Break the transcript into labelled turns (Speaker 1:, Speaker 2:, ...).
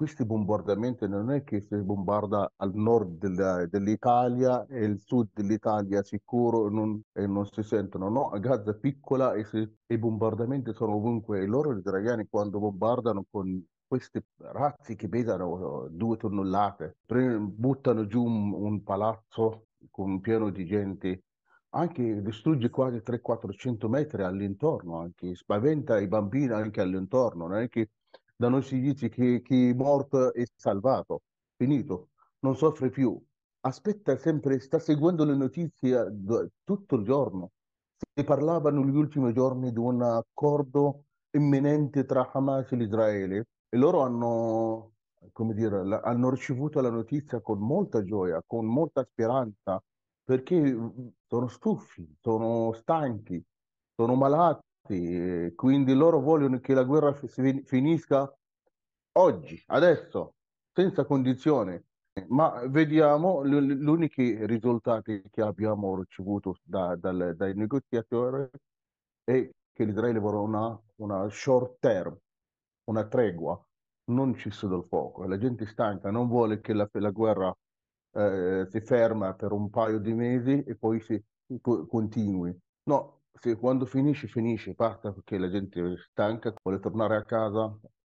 Speaker 1: questi bombardamenti non è che si bombarda al nord della, dell'Italia e il sud dell'Italia sicuro non, e non si sentono, no? a Gaza piccola e si, i bombardamenti sono ovunque e loro gli israeliani quando bombardano con questi razzi che pesano eh, due tonnellate, buttano giù un, un palazzo con pieno di gente anche distrugge quasi 300-400 metri all'intorno, anche spaventa i bambini anche all'intorno, non è che da noi si dice che chi è morto è salvato, finito, non soffre più. Aspetta sempre, sta seguendo le notizie tutto il giorno. Si parlava negli ultimi giorni di un accordo imminente tra Hamas e Israele e loro hanno, come dire, la, hanno ricevuto la notizia con molta gioia, con molta speranza, perché sono stufi, sono stanchi, sono malati quindi loro vogliono che la guerra finisca oggi, adesso, senza condizione. Ma vediamo gli unici risultati che abbiamo ricevuto da, dal, dai negoziatori è che l'Israele vorrà una, una short term, una tregua, non cesse del fuoco. La gente stanca, non vuole che la, la guerra eh, si ferma per un paio di mesi e poi si, continui. No, quando finisce, finisce, basta perché la gente è stanca, vuole tornare a casa,